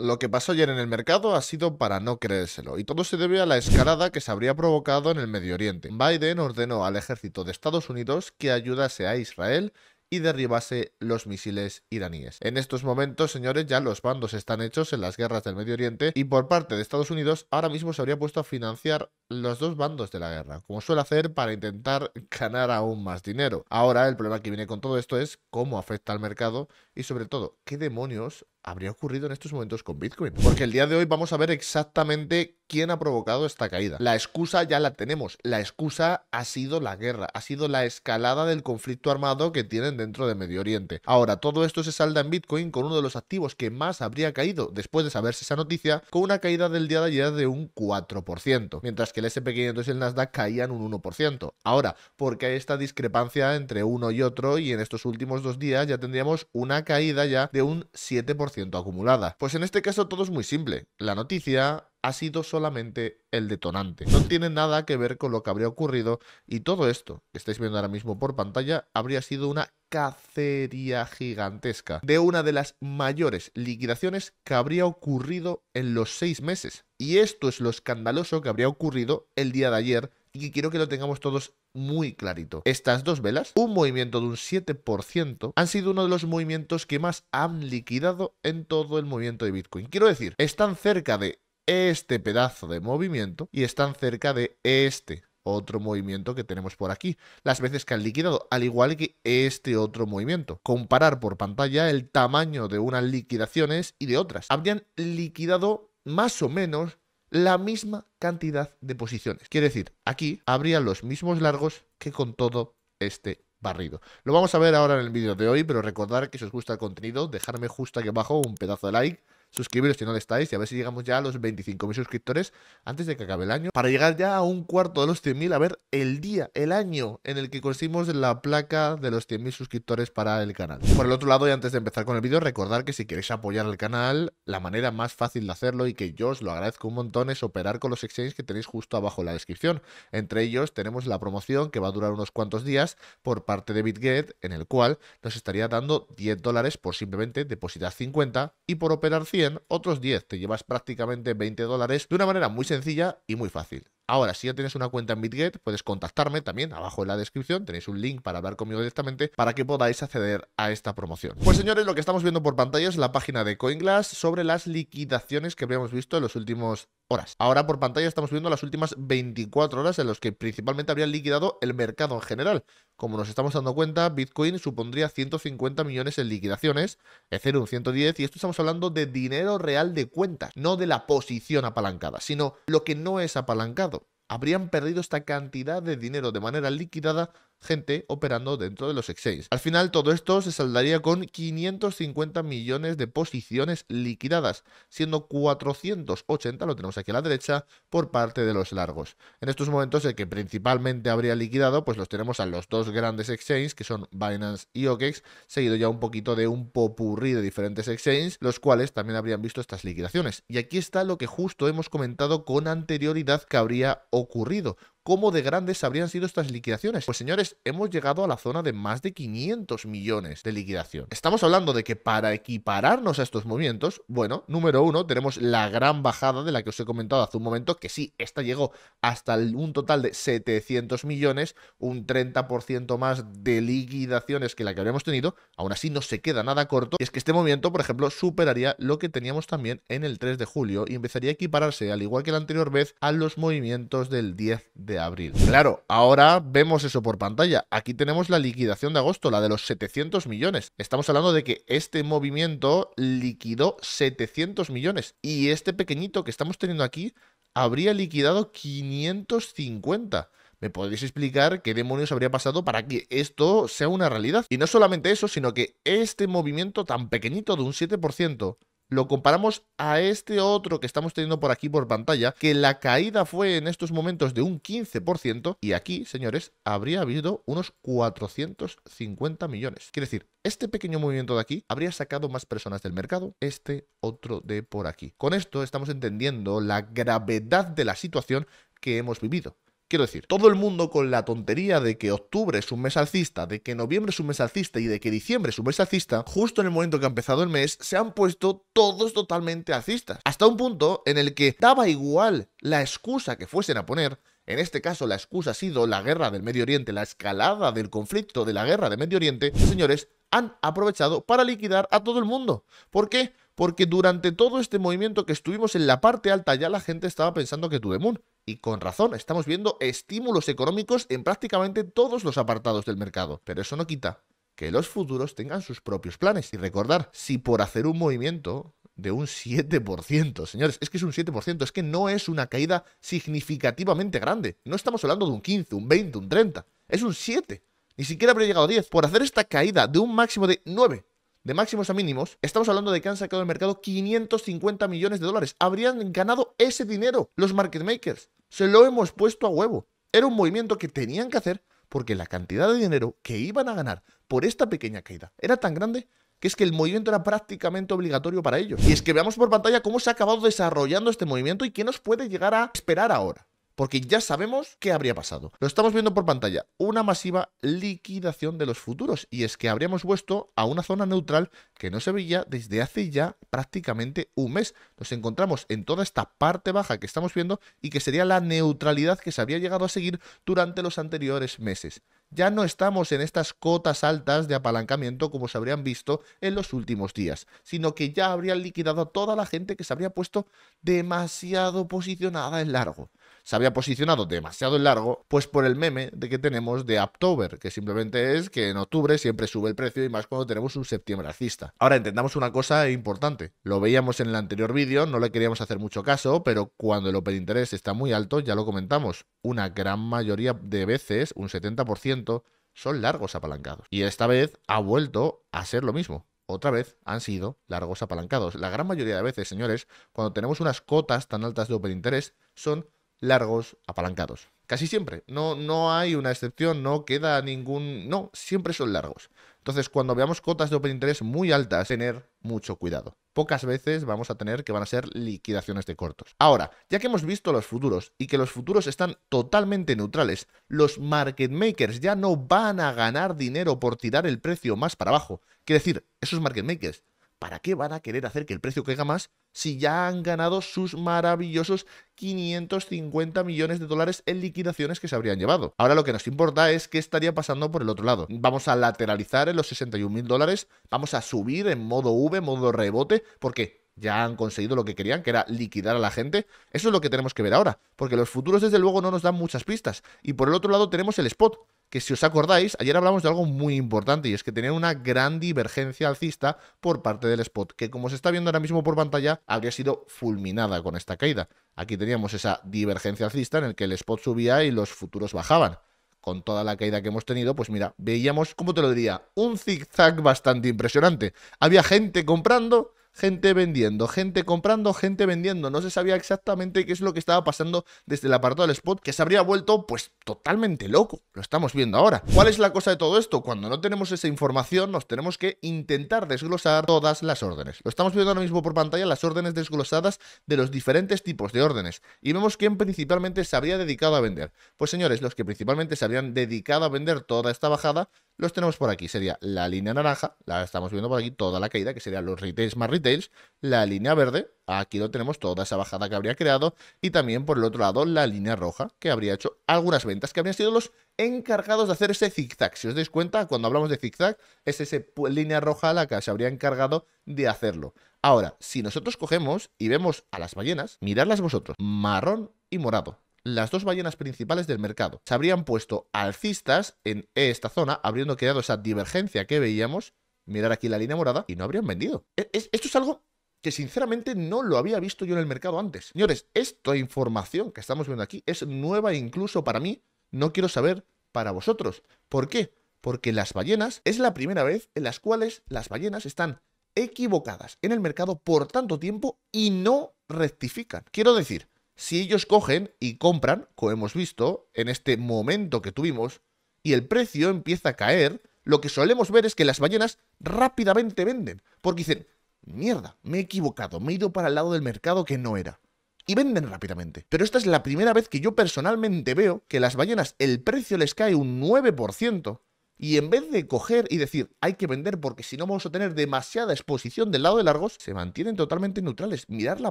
Lo que pasó ayer en el mercado ha sido para no creérselo, y todo se debe a la escalada que se habría provocado en el Medio Oriente. Biden ordenó al ejército de Estados Unidos que ayudase a Israel y derribase los misiles iraníes. En estos momentos, señores, ya los bandos están hechos en las guerras del Medio Oriente y por parte de Estados Unidos ahora mismo se habría puesto a financiar los dos bandos de la guerra, como suele hacer para intentar ganar aún más dinero. Ahora el problema que viene con todo esto es cómo afecta al mercado y sobre todo qué demonios habría ocurrido en estos momentos con Bitcoin. Porque el día de hoy vamos a ver exactamente quién ha provocado esta caída. La excusa ya la tenemos. La excusa ha sido la guerra, ha sido la escalada del conflicto armado que tienen dentro de Medio Oriente. Ahora, todo esto se salda en Bitcoin con uno de los activos que más habría caído después de saberse esa noticia, con una caída del día de ayer de un 4%, mientras que el SP500 y el Nasdaq caían un 1%. Ahora, porque hay esta discrepancia entre uno y otro y en estos últimos dos días ya tendríamos una caída ya de un 7% acumulada. Pues en este caso todo es muy simple. La noticia ha sido solamente el detonante. No tiene nada que ver con lo que habría ocurrido y todo esto que estáis viendo ahora mismo por pantalla habría sido una cacería gigantesca de una de las mayores liquidaciones que habría ocurrido en los seis meses. Y esto es lo escandaloso que habría ocurrido el día de ayer y quiero que lo tengamos todos muy clarito. Estas dos velas, un movimiento de un 7%, han sido uno de los movimientos que más han liquidado en todo el movimiento de Bitcoin. Quiero decir, están cerca de este pedazo de movimiento y están cerca de este otro movimiento que tenemos por aquí, las veces que han liquidado, al igual que este otro movimiento. Comparar por pantalla el tamaño de unas liquidaciones y de otras. Habrían liquidado más o menos la misma cantidad de posiciones. Quiere decir, aquí habría los mismos largos que con todo este barrido. Lo vamos a ver ahora en el vídeo de hoy, pero recordar que si os gusta el contenido, dejarme justo aquí abajo un pedazo de like suscribiros si no lo estáis y a ver si llegamos ya a los 25.000 suscriptores antes de que acabe el año, para llegar ya a un cuarto de los 100.000, a ver el día, el año en el que conseguimos la placa de los 100.000 suscriptores para el canal. Por el otro lado, y antes de empezar con el vídeo, recordar que si queréis apoyar al canal, la manera más fácil de hacerlo y que yo os lo agradezco un montón es operar con los exchanges que tenéis justo abajo en la descripción. Entre ellos tenemos la promoción que va a durar unos cuantos días por parte de BitGet, en el cual nos estaría dando 10 dólares por simplemente depositar 50 y por operar 100 otros 10 te llevas prácticamente 20 dólares de una manera muy sencilla y muy fácil. Ahora, si ya tienes una cuenta en BitGet, puedes contactarme también abajo en la descripción, tenéis un link para hablar conmigo directamente para que podáis acceder a esta promoción. Pues señores, lo que estamos viendo por pantalla es la página de CoinGlass sobre las liquidaciones que habíamos visto en los últimos horas. Ahora por pantalla estamos viendo las últimas 24 horas en las que principalmente habrían liquidado el mercado en general. Como nos estamos dando cuenta, Bitcoin supondría 150 millones en liquidaciones, Ethereum 110 y esto estamos hablando de dinero real de cuentas, no de la posición apalancada, sino lo que no es apalancado habrían perdido esta cantidad de dinero de manera liquidada gente operando dentro de los exchanges. Al final todo esto se saldaría con 550 millones de posiciones liquidadas, siendo 480, lo tenemos aquí a la derecha, por parte de los largos. En estos momentos el que principalmente habría liquidado, pues los tenemos a los dos grandes exchanges, que son Binance y OKEX, seguido ya un poquito de un popurrí de diferentes exchanges, los cuales también habrían visto estas liquidaciones. Y aquí está lo que justo hemos comentado con anterioridad que habría ocurrido cómo de grandes habrían sido estas liquidaciones. Pues señores, hemos llegado a la zona de más de 500 millones de liquidación. Estamos hablando de que para equipararnos a estos movimientos, bueno, número uno, tenemos la gran bajada de la que os he comentado hace un momento, que sí, esta llegó hasta un total de 700 millones, un 30% más de liquidaciones que la que habíamos tenido, aún así no se queda nada corto, y es que este movimiento, por ejemplo, superaría lo que teníamos también en el 3 de julio y empezaría a equipararse, al igual que la anterior vez, a los movimientos del 10 de abril. Claro, ahora vemos eso por pantalla. Aquí tenemos la liquidación de agosto, la de los 700 millones. Estamos hablando de que este movimiento liquidó 700 millones y este pequeñito que estamos teniendo aquí habría liquidado 550. ¿Me podéis explicar qué demonios habría pasado para que esto sea una realidad? Y no solamente eso, sino que este movimiento tan pequeñito de un 7% lo comparamos a este otro que estamos teniendo por aquí por pantalla, que la caída fue en estos momentos de un 15% y aquí, señores, habría habido unos 450 millones. Quiere decir, este pequeño movimiento de aquí habría sacado más personas del mercado, este otro de por aquí. Con esto estamos entendiendo la gravedad de la situación que hemos vivido. Quiero decir, todo el mundo con la tontería de que octubre es un mes alcista, de que noviembre es un mes alcista y de que diciembre es un mes alcista, justo en el momento que ha empezado el mes, se han puesto todos totalmente alcistas. Hasta un punto en el que daba igual la excusa que fuesen a poner, en este caso, la excusa ha sido la guerra del Medio Oriente, la escalada del conflicto de la guerra del Medio Oriente. Señores, han aprovechado para liquidar a todo el mundo. ¿Por qué? porque durante todo este movimiento que estuvimos en la parte alta ya la gente estaba pensando que tuve moon. y con razón, estamos viendo estímulos económicos en prácticamente todos los apartados del mercado, pero eso no quita que los futuros tengan sus propios planes. Y recordar, si por hacer un movimiento de un 7%, señores, es que es un 7%, es que no es una caída significativamente grande, no estamos hablando de un 15, un 20, un 30, es un 7, ni siquiera habría llegado a 10, por hacer esta caída de un máximo de 9 de máximos a mínimos, estamos hablando de que han sacado del mercado 550 millones de dólares. Habrían ganado ese dinero los market makers. Se lo hemos puesto a huevo. Era un movimiento que tenían que hacer porque la cantidad de dinero que iban a ganar por esta pequeña caída era tan grande que es que el movimiento era prácticamente obligatorio para ellos. Y es que veamos por pantalla cómo se ha acabado desarrollando este movimiento y qué nos puede llegar a esperar ahora porque ya sabemos qué habría pasado. Lo estamos viendo por pantalla, una masiva liquidación de los futuros, y es que habríamos vuelto a una zona neutral que no se veía desde hace ya prácticamente un mes. Nos encontramos en toda esta parte baja que estamos viendo y que sería la neutralidad que se había llegado a seguir durante los anteriores meses. Ya no estamos en estas cotas altas de apalancamiento como se habrían visto en los últimos días, sino que ya habrían liquidado a toda la gente que se habría puesto demasiado posicionada en largo se había posicionado demasiado en largo, pues por el meme de que tenemos de October, que simplemente es que en octubre siempre sube el precio y más cuando tenemos un septiembre alcista. Ahora entendamos una cosa importante, lo veíamos en el anterior vídeo, no le queríamos hacer mucho caso, pero cuando el open interest está muy alto, ya lo comentamos, una gran mayoría de veces, un 70%, son largos apalancados. Y esta vez ha vuelto a ser lo mismo otra vez han sido largos apalancados. La gran mayoría de veces, señores, cuando tenemos unas cotas tan altas de open interest, son largos apalancados. Casi siempre. No, no hay una excepción, no queda ningún... No, siempre son largos. Entonces, cuando veamos cotas de open interest muy altas, tener mucho cuidado. Pocas veces vamos a tener que van a ser liquidaciones de cortos. Ahora, ya que hemos visto los futuros y que los futuros están totalmente neutrales, los market makers ya no van a ganar dinero por tirar el precio más para abajo. Quiere decir, esos market makers ¿para qué van a querer hacer que el precio caiga más si ya han ganado sus maravillosos 550 millones de dólares en liquidaciones que se habrían llevado? Ahora lo que nos importa es qué estaría pasando por el otro lado. Vamos a lateralizar en los 61 mil dólares, vamos a subir en modo V, modo rebote, porque ya han conseguido lo que querían, que era liquidar a la gente. Eso es lo que tenemos que ver ahora, porque los futuros desde luego no nos dan muchas pistas. Y por el otro lado tenemos el spot, que si os acordáis, ayer hablamos de algo muy importante y es que tenían una gran divergencia alcista por parte del spot, que como se está viendo ahora mismo por pantalla, habría sido fulminada con esta caída. Aquí teníamos esa divergencia alcista en el que el spot subía y los futuros bajaban con toda la caída que hemos tenido, pues mira, veíamos, ¿cómo te lo diría? Un zigzag bastante impresionante. Había gente comprando gente vendiendo, gente comprando, gente vendiendo. No se sabía exactamente qué es lo que estaba pasando desde el apartado del spot, que se habría vuelto pues totalmente loco. Lo estamos viendo ahora. ¿Cuál es la cosa de todo esto? Cuando no tenemos esa información, nos tenemos que intentar desglosar todas las órdenes. Lo estamos viendo ahora mismo por pantalla, las órdenes desglosadas de los diferentes tipos de órdenes. Y vemos quién principalmente se habría dedicado a vender. Pues señores, los que principalmente se habrían dedicado a vender toda esta bajada los tenemos por aquí. Sería la línea naranja, la estamos viendo por aquí, toda la caída, que serían los retails más retails. La línea verde, aquí lo tenemos, toda esa bajada que habría creado. Y también por el otro lado, la línea roja, que habría hecho algunas ventas, que habrían sido los encargados de hacer ese zigzag. Si os dais cuenta, cuando hablamos de zigzag, es esa línea roja la que se habría encargado de hacerlo. Ahora, si nosotros cogemos y vemos a las ballenas, miradlas vosotros, marrón y morado las dos ballenas principales del mercado. Se habrían puesto alcistas en esta zona, habiendo creado esa divergencia que veíamos, mirar aquí la línea morada, y no habrían vendido. E, esto es algo que sinceramente no lo había visto yo en el mercado antes. Señores, esta información que estamos viendo aquí es nueva incluso para mí, no quiero saber para vosotros. ¿Por qué? Porque las ballenas es la primera vez en las cuales las ballenas están equivocadas en el mercado por tanto tiempo y no rectifican. Quiero decir, si ellos cogen y compran, como hemos visto, en este momento que tuvimos, y el precio empieza a caer, lo que solemos ver es que las ballenas rápidamente venden, porque dicen, mierda, me he equivocado, me he ido para el lado del mercado que no era. Y venden rápidamente. Pero esta es la primera vez que yo personalmente veo que las ballenas el precio les cae un 9%, y en vez de coger y decir, hay que vender porque si no vamos a tener demasiada exposición del lado de largos, se mantienen totalmente neutrales. Mirar la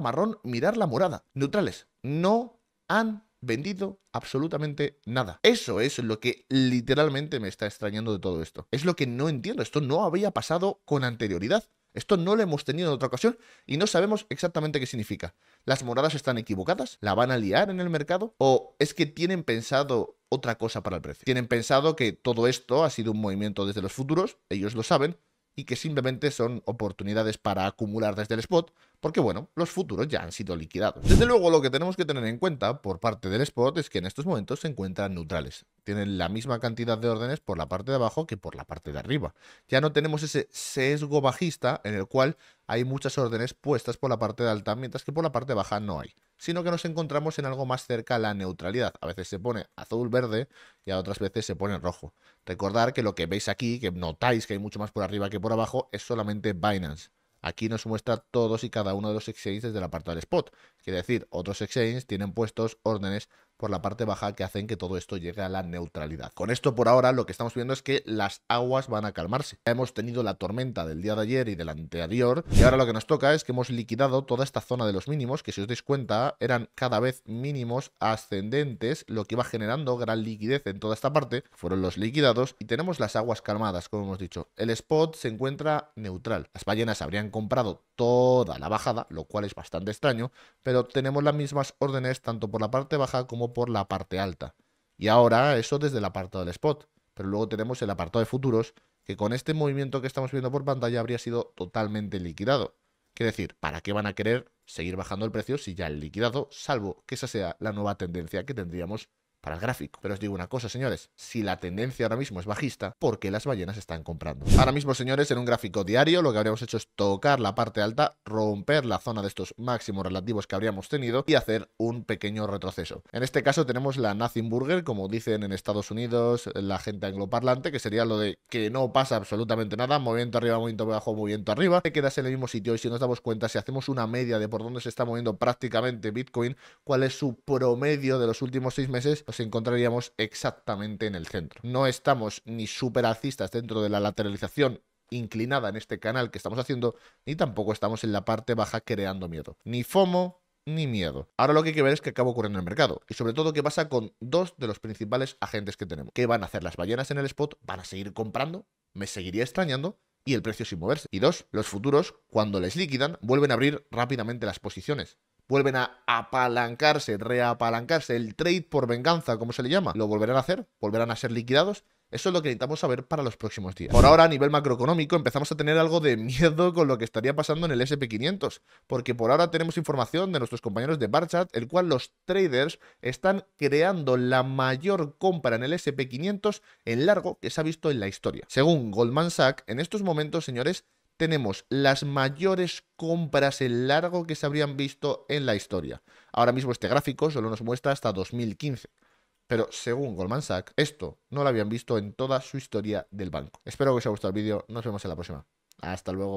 marrón, mirar la morada. Neutrales. No han vendido absolutamente nada. Eso es lo que literalmente me está extrañando de todo esto. Es lo que no entiendo. Esto no había pasado con anterioridad. Esto no lo hemos tenido en otra ocasión y no sabemos exactamente qué significa. ¿Las moradas están equivocadas? ¿La van a liar en el mercado? ¿O es que tienen pensado otra cosa para el precio? Tienen pensado que todo esto ha sido un movimiento desde los futuros, ellos lo saben, y que simplemente son oportunidades para acumular desde el spot porque bueno, los futuros ya han sido liquidados. Desde luego lo que tenemos que tener en cuenta por parte del spot es que en estos momentos se encuentran neutrales. Tienen la misma cantidad de órdenes por la parte de abajo que por la parte de arriba. Ya no tenemos ese sesgo bajista en el cual hay muchas órdenes puestas por la parte de alta, mientras que por la parte baja no hay sino que nos encontramos en algo más cerca a la neutralidad. A veces se pone azul-verde y a otras veces se pone rojo. Recordar que lo que veis aquí, que notáis que hay mucho más por arriba que por abajo, es solamente Binance. Aquí nos muestra todos y cada uno de los exchanges la apartado del spot. Quiere decir, otros exchanges tienen puestos órdenes por la parte baja que hacen que todo esto llegue a la neutralidad. Con esto por ahora lo que estamos viendo es que las aguas van a calmarse. hemos tenido la tormenta del día de ayer y del anterior y ahora lo que nos toca es que hemos liquidado toda esta zona de los mínimos que si os dais cuenta eran cada vez mínimos ascendentes lo que iba generando gran liquidez en toda esta parte. Fueron los liquidados y tenemos las aguas calmadas como hemos dicho. El spot se encuentra neutral. Las ballenas habrían comprado toda la bajada, lo cual es bastante extraño, pero tenemos las mismas órdenes tanto por la parte baja como por la parte alta. Y ahora eso desde el apartado del spot, pero luego tenemos el apartado de futuros, que con este movimiento que estamos viendo por pantalla habría sido totalmente liquidado. Quiere decir, ¿para qué van a querer seguir bajando el precio si ya el liquidado, salvo que esa sea la nueva tendencia que tendríamos para el gráfico. Pero os digo una cosa, señores, si la tendencia ahora mismo es bajista, ¿por qué las ballenas están comprando? Ahora mismo, señores, en un gráfico diario lo que habríamos hecho es tocar la parte alta, romper la zona de estos máximos relativos que habríamos tenido y hacer un pequeño retroceso. En este caso tenemos la Nothing como dicen en Estados Unidos la gente angloparlante, que sería lo de que no pasa absolutamente nada, movimiento arriba, movimiento abajo, movimiento arriba, te quedas en el mismo sitio y si nos damos cuenta, si hacemos una media de por dónde se está moviendo prácticamente Bitcoin, cuál es su promedio de los últimos seis meses, nos encontraríamos exactamente en el centro. No estamos ni super alcistas dentro de la lateralización inclinada en este canal que estamos haciendo, ni tampoco estamos en la parte baja creando miedo. Ni FOMO, ni miedo. Ahora lo que hay que ver es qué acaba ocurriendo en el mercado y sobre todo qué pasa con dos de los principales agentes que tenemos. ¿Qué van a hacer las ballenas en el spot? ¿Van a seguir comprando? ¿Me seguiría extrañando? Y el precio sin moverse. Y dos, los futuros, cuando les liquidan, vuelven a abrir rápidamente las posiciones vuelven a apalancarse, reapalancarse, el trade por venganza, como se le llama, lo volverán a hacer, volverán a ser liquidados. Eso es lo que necesitamos saber para los próximos días. Por ahora, a nivel macroeconómico, empezamos a tener algo de miedo con lo que estaría pasando en el SP500, porque por ahora tenemos información de nuestros compañeros de Barchat, el cual los traders están creando la mayor compra en el SP500 en largo que se ha visto en la historia. Según Goldman Sachs, en estos momentos, señores, tenemos las mayores compras en largo que se habrían visto en la historia. Ahora mismo este gráfico solo nos muestra hasta 2015. Pero según Goldman Sachs, esto no lo habían visto en toda su historia del banco. Espero que os haya gustado el vídeo. Nos vemos en la próxima. Hasta luego.